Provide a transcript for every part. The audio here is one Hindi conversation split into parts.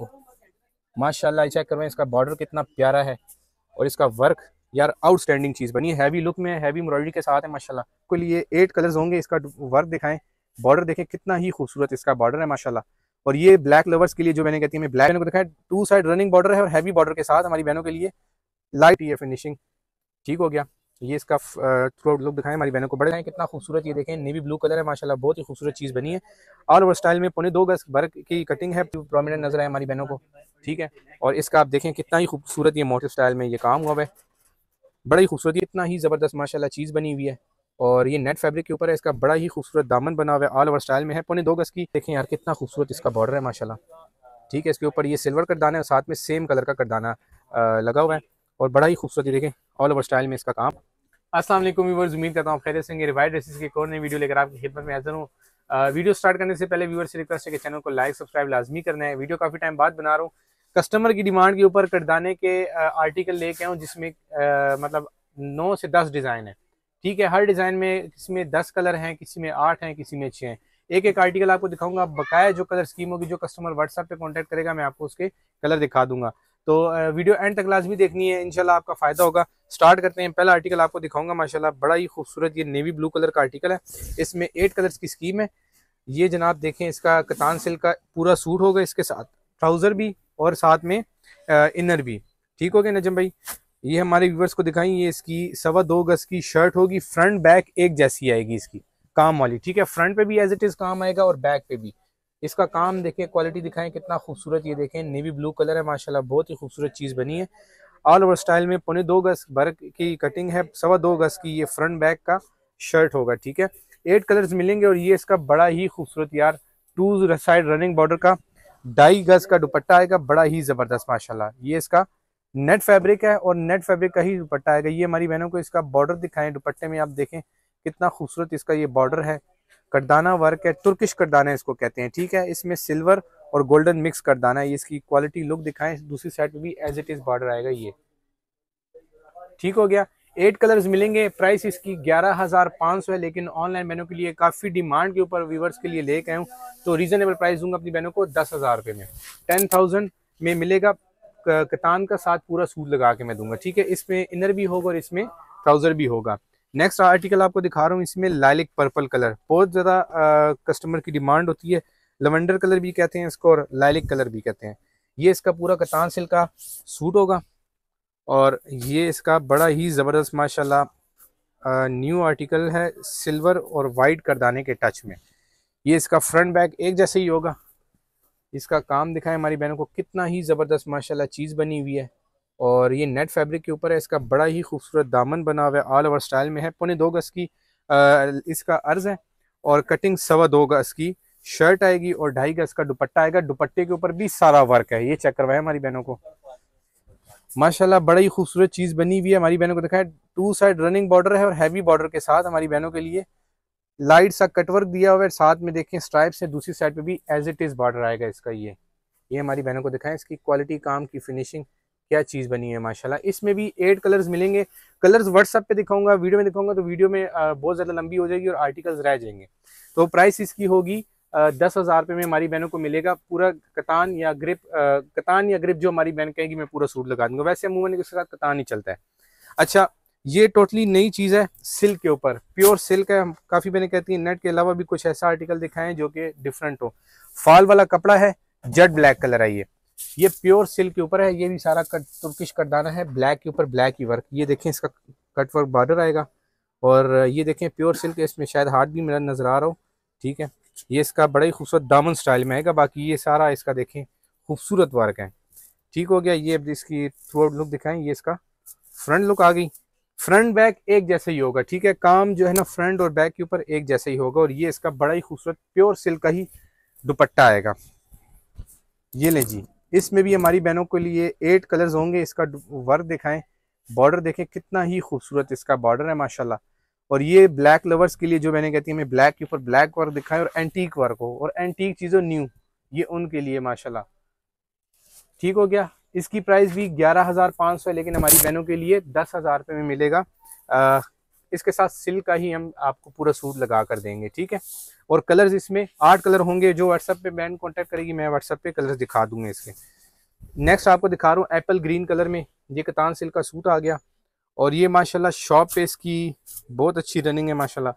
को माशाल्लाह चेक करवाएं इसका बॉर्डर कितना प्यारा है और इसका वर्क यार आउटस्टैंडिंग चीज़ बनी है हैवी लुक में हैवी एम्ब्रॉयडरी के साथ है माशाल्लाह कुल ये एट कलर्स होंगे इसका वर्क दिखाएं बॉर्डर देखें कितना ही खूबसूरत इसका बॉर्डर है माशाल्लाह और ये ब्लैक लवर्स के लिए जो मैंने कहती है मैं ब्लैक को दिखाएं टू साइड रनिंग बॉर्डर है और हैवी बॉर्डर के साथ हमारी बहनों के लिए लाइट ये फिनिशिंग ठीक हो गया तो ये इसका थ्रू लुक दिखाएं हमारी बहनों को बड़े हैं कितना खूबसूरत ये देखें नेवी ब्लू कलर है माशाल्लाह बहुत ही खूबसूरत चीज़ बनी है ऑल ओवर स्टाइल में पौने दो गज भर की कटिंग है प्रोमिनेंट नजर आए हमारी बहनों को ठीक है और इसका आप देखें कितना ही खूबसूरत ये मोटिव स्टाइल में ये काम हुआ है बड़ा ही खूबसूरत इतना ही ज़बरदस्त माशा चीज़ बनी हुई है और ये नेट फैब्रिक के ऊपर है इसका बड़ा ही खूबसूरत दामन बना हुआ है ऑल ओवर स्टाइल में है पौने दो गज की देखें यार कितना खूबसूरत इसका बॉर्डर है माशाला ठीक है इसके ऊपर ये सिल्वर करदाना है और साथ में सेम कलर का करदाना लगा हुआ है और बड़ा ही खूबसूरत देखें ऑल ओवर स्टाइल में इसका काम असल व्यवर्स उम्मीद करता हूँ खैर से रिवाइड रेसिस के कौन ने वीडियो लेकर आपकी खिदमत में हाजिर हूँ वीडियो स्टार्ट करने से पहले व्यवर्स से रिक्वेस्ट है कि चैनल को लाइक सब्सक्राइब लाजमी करना है वीडियो काफ़ी टाइम बाद बना रहा हूँ कस्टमर की डिमांड के ऊपर करदाने के आर्टिकल लेके आऊँ जिसमें मतलब नौ से दस डिज़ाइन है ठीक है हर डिज़ाइन में किसी में दस कलर हैं किसी में आठ हैं किसी में छः हैं एक एक आर्टिकल आपको दिखाऊंगा बकाया जो कलर स्कीम होगी जो कस्टमर व्हाट्सएप पे कांटेक्ट करेगा मैं आपको उसके कलर दिखा दूंगा तो वीडियो एंड तक लाजमी देखनी है इनशाला आपका फ़ायदा होगा स्टार्ट करते हैं पहला आर्टिकल आपको दिखाऊंगा माशाल्लाह बड़ा ही खूबसूरत ये नेवी ब्लू कलर का आर्टिकल है इसमें एट कलर्स की स्कीम है ये जनाब देखें इसका कतान सिल्क का पूरा सूट होगा इसके साथ ट्राउज़र भी और साथ में इनर भी ठीक हो गया नजम भाई ये हमारे व्यूवर्स को दिखाई ये इसकी सवा दो गज़ की शर्ट होगी फ्रंट बैक एक जैसी आएगी इसकी काम वाली ठीक है फ्रंट पे भी एज इट इज़ काम आएगा और बैक पे भी इसका काम देखें क्वालिटी दिखाएं कितना खूबसूरत ये देखें नेवी ब्लू कलर है माशाल्लाह बहुत ही खूबसूरत चीज़ बनी है ऑल ओवर स्टाइल में पौने दो गज भर की कटिंग है सवा दो गज की ये फ्रंट बैक का शर्ट होगा ठीक है एट कलर्स मिलेंगे और ये इसका बड़ा ही खूबसूरत यार टू साइड रनिंग बॉर्डर का ढाई गज का दुपट्टा आएगा बड़ा ही ज़बरदस्त माशाला ये इसका नेट फैब्रिक है और नेट फैब्रिक का ही दुपट्टा आएगा ये हमारी बहनों को इसका बॉर्डर दिखाएं दुपट्टे में आप देखें कितना खूबसूरत इसका ये बॉर्डर है करदाना वर्क है तुर्किश करदाना इसको कहते हैं ठीक है इसमें सिल्वर और गोल्डन मिक्स करदाना है इसकी क्वालिटी लुक दिखाएं दूसरी साइड पे भी एज इट इज बॉर्डर आएगा ये ठीक हो गया एट कलर्स मिलेंगे प्राइस इसकी ग्यारह हज़ार पाँच सौ है लेकिन ऑनलाइन बहनों के लिए काफ़ी डिमांड के ऊपर व्यूवर्स के लिए लेके आऊँ तो रीज़नेबल प्राइस दूंगा अपनी बहनों को दस हज़ार रुपये में टेन थाउजेंड में मिलेगा कतान का साथ पूरा सूट लगा के मैं दूंगा ठीक है इसमें इनर भी होगा और इसमें ट्राउज़र भी होगा नेक्स्ट आर्टिकल आपको दिखा रहा हूँ इसमें लालिक पर्पल कलर बहुत ज़्यादा कस्टमर की डिमांड होती है लेवेंडर कलर भी कहते हैं इसको और लालिक कलर भी कहते हैं ये इसका पूरा कतान सिल्क का सूट होगा और ये इसका बड़ा ही ज़बरदस्त माशाल्लाह न्यू आर्टिकल है सिल्वर और वाइट करदाने के टच में ये इसका फ्रंट बैक एक जैसे ही होगा इसका काम दिखाएं हमारी बहनों को कितना ही ज़बरदस्त माशाल्लाह चीज़ बनी हुई है और ये नेट फैब्रिक के ऊपर है इसका बड़ा ही खूबसूरत दामन बना हुआ है ऑल ओवर स्टाइल में है पौने दो गज़ की आ, इसका अर्ज़ है और कटिंग सवा दो गज़ की शर्ट आएगी और ढाई गज़ का दुपट्टा आएगा दुपट्टे के ऊपर भी सारा वर्क है ये चेक करवाए हमारी बहनों को माशाल्लाह बड़ा ही खूबसूरत चीज़ बनी हुई है हमारी बहनों को दिखाया टू साइड रनिंग बॉर्डर है और हैवी बॉर्डर के साथ हमारी बहनों के लिए लाइट सा कटवर्क दिया हुआ है साथ में देखें स्ट्राइप्स है दूसरी साइड पे भी एज इट इज़ बॉर्डर आएगा इसका ये ये हमारी बहनों को दिखाएं इसकी क्वालिटी काम की फिनिशिंग क्या चीज़ बनी है माशाल्लाह इसमें भी एट कलर्स मिलेंगे कलर्स व्हाट्सअप पे दिखाऊंगा वीडियो में दिखाऊंगा तो वीडियो में बहुत ज़्यादा लंबी हो जाएगी और आर्टिकल्स रह जाएंगे तो प्राइस इसकी होगी दस हज़ार रुपये में हमारी बहनों को मिलेगा पूरा कतान या ग्रिप कतान या ग्रिप जो हमारी बहन कहेगी मैं पूरा सूट लगा दूंगा वैसे अमूमन के साथ कतान ही चलता है अच्छा ये टोटली नई चीज़ है सिल्क के ऊपर प्योर सिल्क है काफ़ी बहनें कहती हैं नेट के अलावा भी कुछ ऐसा आर्टिकल दिखाएं जो कि डिफरेंट हो फॉल वाला कपड़ा है जेड ब्लैक कलर है ये ये प्योर सिल्क के ऊपर है ये भी सारा कट तुर्किश कटदाना है ब्लैक के ऊपर ब्लैक ही वर्क ये देखें इसका कट वर्क बॉर्डर आएगा और ये देखें प्योर सिल्क है इसमें शायद हार्ट भी मेरा नज़र आ रहा हो ठीक है ये इसका बड़ा ही खूबसूरत दामन स्टाइल में आएगा बाकी ये सारा इसका देखें खूबसूरत वर्क है ठीक हो गया ये इसकी थ्रू लुक दिखाएं ये इसका फ्रंट लुक आ गई फ्रंट बैक एक जैसे ही होगा ठीक है काम जो है ना फ्रंट और बैक के ऊपर एक जैसे ही होगा और ये इसका बड़ा ही खूबसूरत प्योर सिल्क का ही दुपट्टा आएगा ये ले जी इसमें भी हमारी बहनों के लिए एट कलर्स होंगे इसका वर्क दिखाएं बॉर्डर देखें कितना ही खूबसूरत इसका बॉर्डर है माशाल्लाह और ये ब्लैक लवर्स के लिए जो मैंने कहती है मैं ब्लैक के ऊपर ब्लैक वर्क दिखाएं और एंटीक वर्क हो और एंटीक चीज़ों न्यू ये उनके लिए माशाल्लाह ठीक हो गया इसकी प्राइस भी ग्यारह हज़ार पाँच सौ है लेकिन हमारी बहनों के लिए दस हज़ार रुपये में मिलेगा आ, इसके साथ सिल्क का ही हम आपको पूरा सूट लगा कर देंगे ठीक है और कलर्स इसमें आठ कलर होंगे जो व्हाट्सअप पे बैंड कांटेक्ट करेगी मैं व्हाट्सअप पे कलर्स दिखा दूंगा इसके नेक्स्ट आपको दिखा रहा हूँ एप्पल ग्रीन कलर में ये कतान सिल्क का सूट आ गया और ये माशाला शॉप पे इसकी बहुत अच्छी रनिंग है माशाला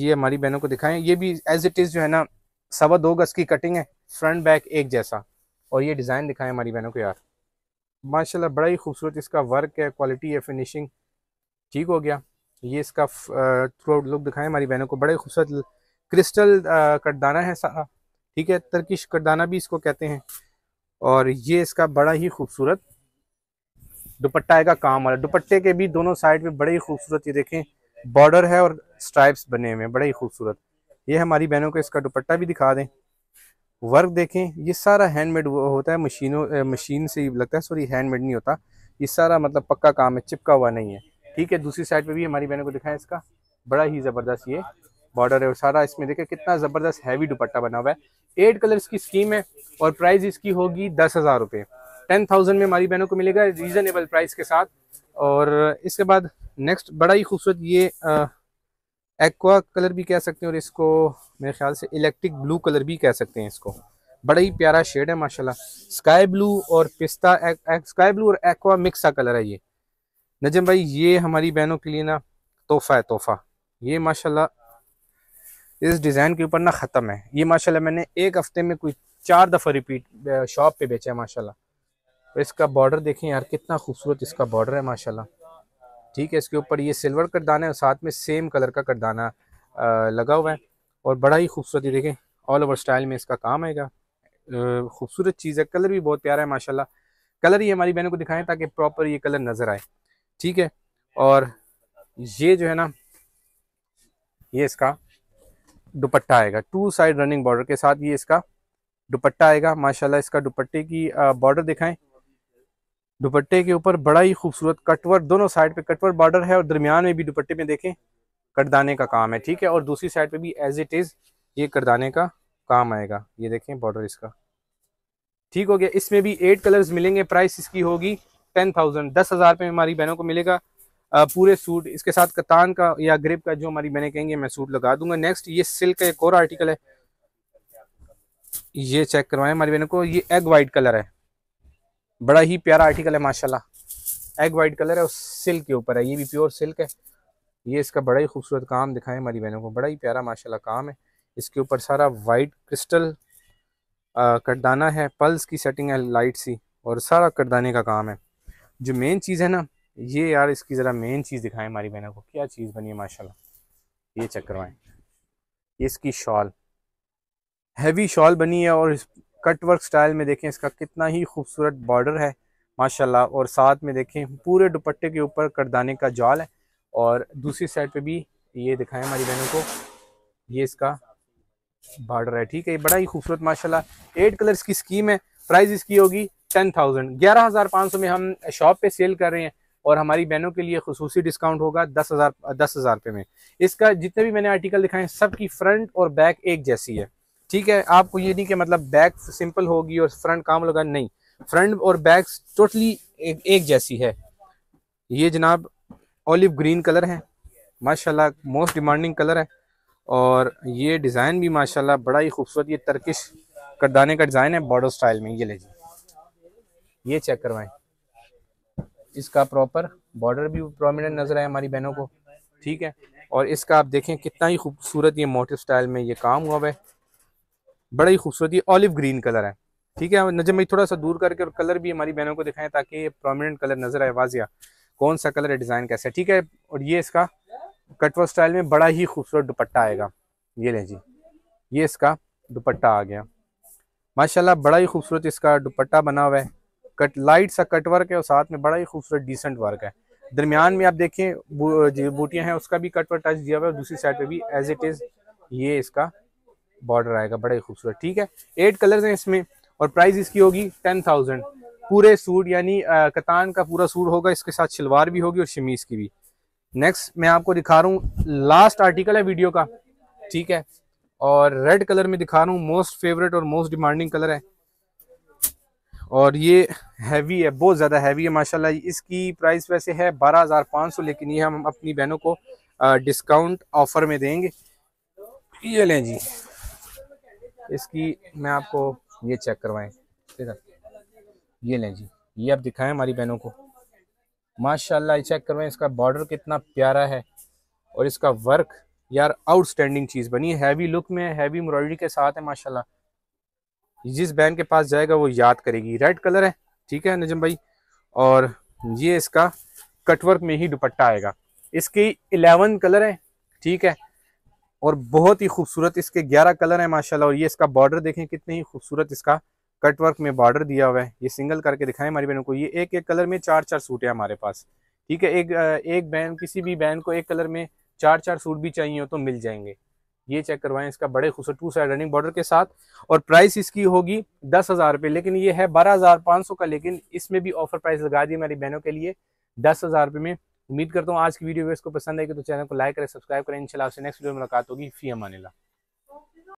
ये हमारी बहनों को दिखाएं ये भी एज इट इज़ जो है ना सवा दो गज की कटिंग है फ्रंट बैक एक जैसा और ये डिज़ाइन दिखाएं हमारी बहनों को यार माशाल्लाह बड़ा ही खूबसूरत इसका वर्क है क्वालिटी है फिनिशिंग ठीक हो गया ये इसका थ्रू आउट लुक दिखाएं हमारी बहनों को बड़े खूबसूरत क्रिस्टल कटदाना है सारा ठीक है तर्किश कटदाना भी इसको कहते हैं और ये इसका बड़ा ही खूबसूरत दुपट्टा का काम वाला दुपट्टे के भी दोनों साइड पे बड़े ही खूबसूरत ये देखें बॉर्डर है और स्ट्राइप्स बने हुए हैं बड़े ही खूबसूरत ये हमारी बहनों को इसका दुपट्टा भी दिखा दें वर्क देखें ये सारा हैंडमेड होता है मशीनों मशीन से लगता है सॉरी हैंडमेड नहीं होता ये सारा मतलब पक्का काम है चिपका हुआ नहीं है ठीक है दूसरी साइड पे भी हमारी बहनों को दिखाया इसका बड़ा ही ज़बरदस्त ये बॉर्डर है और सारा इसमें देखें कितना ज़बरदस्त हैवी दुपट्टा बना हुआ है एट कलर्स की स्कीम है और प्राइस इसकी होगी दस हज़ार रुपये टेन थाउजेंड में हमारी बहनों को मिलेगा रीज़नेबल प्राइस के साथ और इसके बाद नेक्स्ट बड़ा ही खूबसूरत ये एक्वा कलर भी कह सकते हैं और इसको मेरे ख्याल से इलेक्ट्रिक ब्लू कलर भी कह सकते हैं इसको बड़ा ही प्यारा शेड है माशाल्लाह स्काई ब्लू और पिस्ता स्काई ब्लू और एक्वा मिक्स का कलर है ये नजम भाई ये हमारी बहनों के लिए ना तोहफ़ा है तोहफ़ा ये माशाल्लाह इस डिज़ाइन के ऊपर ना ख़त्म है ये माशाल्लाह मैंने एक हफ़्ते में कोई चार दफ़ा रिपीट शॉप पे बेचा है माशाल्लाह इसका बॉर्डर देखें यार कितना खूबसूरत इसका बॉर्डर है माशाल्लाह ठीक है इसके ऊपर ये सिल्वर करदाना है और साथ में सेम कलर का करदाना लगा हुआ है और बड़ा ही खूबसूरत ये देखें ऑल ओवर स्टाइल में इसका काम आएगा खूबसूरत चीज़ है कलर भी बहुत प्यारा है माशाल्लाह कलर ही हमारी बहनों को दिखाएं ताकि प्रॉपर ये कलर नज़र आए ठीक है और ये जो है ना ये इसका दुपट्टा आएगा टू साइड रनिंग बॉर्डर के साथ ये इसका दुपट्टा आएगा माशाल्लाह इसका दुपट्टे की बॉर्डर दिखाएं दुपट्टे के ऊपर बड़ा ही खूबसूरत कटवर दोनों साइड पे कटवर बॉर्डर है और दरमियान में भी दुपट्टे में देखें करदाने का काम है ठीक है और दूसरी साइड पे भी एज इट इज़ ये करदाने का काम आएगा ये देखें बॉर्डर इसका ठीक हो गया इसमें भी एट कलर्स मिलेंगे प्राइस इसकी होगी टेन थाउजेंड दस हज़ार में हमारी बहनों को मिलेगा पूरे सूट इसके साथ कतान का या ग्रिप का जो हमारी बहने कहेंगे मैं सूट लगा दूंगा नेक्स्ट ये सिल्क का एक और आर्टिकल है ये चेक करवाएं हमारी बहनों को ये एग वाइट कलर है बड़ा ही प्यारा आर्टिकल है माशाला एग वाइट कलर है और सिल्क के ऊपर है ये भी प्योर सिल्क है ये इसका बड़ा ही खूबसूरत काम दिखाएं हमारी बहनों को बड़ा ही प्यारा माशाल्लाह काम है इसके ऊपर सारा वाइट क्रिस्टल कटदाना है पल्स की सेटिंग है लाइट सी और सारा कटदाने का काम है जो मेन चीज़ है ना ये यार इसकी ज़रा मेन चीज़ दिखाएं हमारी बहनों को क्या चीज़ बनी है माशाल्लाह ये चेक करवाएं इसकी शॉल हैवी शॉल बनी है और कट वर्क स्टाइल में देखें इसका कितना ही खूबसूरत बॉर्डर है माशाल्लाह और साथ में देखें पूरे दुपट्टे के ऊपर करदाने का जाल है और दूसरी साइड पे भी ये दिखाएं हमारी बहनों को ये इसका बॉर्डर है ठीक है ये बड़ा ही खूबसूरत माशाल्लाह एट कलर्स की स्कीम है प्राइस इसकी होगी टेन थाउजेंड ग्यारह हज़ार पाँच सौ में हम शॉप पे सेल कर रहे हैं और हमारी बहनों के लिए खसूसी डिस्काउंट होगा दस हज़ार दस हज़ार रुपये में इसका जितने भी मैंने आर्टिकल दिखाए सबकी सब की फ्रंट और बैक एक जैसी है ठीक है आपको ये नहीं कि मतलब बैक सिंपल होगी और फ्रंट काम लगा नहीं फ्रंट और बैक टोटली एक, एक जैसी है ये जनाब ऑलिव ग्रीन कलर है माशाला मोस्ट डिमांडिंग कलर है और ये डिज़ाइन भी माशाल्लाह बड़ा ही खूबसूरत ये तर्किश करदाने का डिज़ाइन है बॉर्डर स्टाइल में ये ले ये चेक करवाएं इसका प्रॉपर बॉर्डर भी प्रोमिनेंट नज़र आए हमारी बहनों को ठीक है और इसका आप देखें कितना ही खूबसूरत ये मोटिव स्टाइल में ये काम हुआ है बड़ा ही खूबसूरत ये ऑलिव ग्रीन कलर है ठीक है नजर भाई थोड़ा सा दूर करके और कलर भी हमारी बहनों को दिखाएं ताकि ये प्रोमिनेंट कलर नज़र आए वाजिया कौन सा कलर है डिज़ाइन कैसा है ठीक है और ये इसका कटवा स्टाइल में बड़ा ही खूबसूरत दुपट्टा आएगा ये ले जी ये इसका दुपट्टा आ गया माशाल्लाह बड़ा ही खूबसूरत इसका दुपट्टा बना हुआ है कट लाइट सा कट वर्क है और साथ में बड़ा ही खूबसूरत डिसेंट वर्क है दरमियान में आप देखें बूटियां हैं उसका भी कट वर्क टच दिया हुआ है दूसरी साइड पे भी एज इट इज़ ये इसका बॉर्डर आएगा बड़ा ही खूबसूरत ठीक है एट कलर्स हैं इसमें और प्राइस इसकी होगी टेन थाउजेंड पूरे सूट यानी कतान का पूरा सूट होगा इसके साथ शलवार भी होगी और शमीज की भी नेक्स्ट मैं आपको दिखा रहा हूँ लास्ट आर्टिकल है वीडियो का ठीक है और रेड कलर में दिखा रहा हूँ मोस्ट फेवरेट और मोस्ट डिमांडिंग कलर है और ये हैवी है बहुत ज़्यादा हैवी है माशाल्लाह इसकी प्राइस वैसे है बारह हज़ार पाँच सौ लेकिन ये हम अपनी बहनों को डिस्काउंट ऑफ़र में देंगे ये लें जी इसकी मैं आपको ये चेक करवाएं है ये लें जी ये आप दिखाएं हमारी बहनों को माशाल्लाह ये चेक करवाएं इसका बॉर्डर कितना प्यारा है और इसका वर्क यार आउटस्टैंडिंग चीज़ बनी हैवी लुक में हैवी एम्ब्रॉयडरी के साथ है माशाल्लाह जिस बहन के पास जाएगा वो याद करेगी रेड कलर है ठीक है नजम भाई और ये इसका कटवर्क में ही दुपट्टा आएगा इसकी इलेवन कलर है ठीक है और बहुत ही खूबसूरत इसके ग्यारह कलर है माशाल्लाह और ये इसका बॉर्डर देखें कितने ही खूबसूरत इसका कटवर्क में बॉर्डर दिया हुआ है ये सिंगल करके दिखाएं हमारी बहनों को ये एक एक कलर में चार चार सूट है हमारे पास ठीक है एक एक बहन किसी भी बहन को एक कलर में चार चार सूट भी चाहिए हो तो मिल जाएंगे ये चेक करवाएं इसका बड़े खूबसूरत टू साइड रनिंग बॉर्डर के साथ और प्राइस इसकी होगी दस हज़ार रुपये लेकिन ये है बारह हज़ार पाँच सौ का लेकिन इसमें भी ऑफर प्राइस लगा दी हमारी बहनों के लिए दस हज़ार रुपये में उम्मीद करता हूँ आज की वीडियो इसको पसंद आएगी तो चैनल को लाइक करें सब्सक्राइब करें इंशाल्लाह आपसे नेक्स्ट वीडियो में मुलाकात होगी फी अमान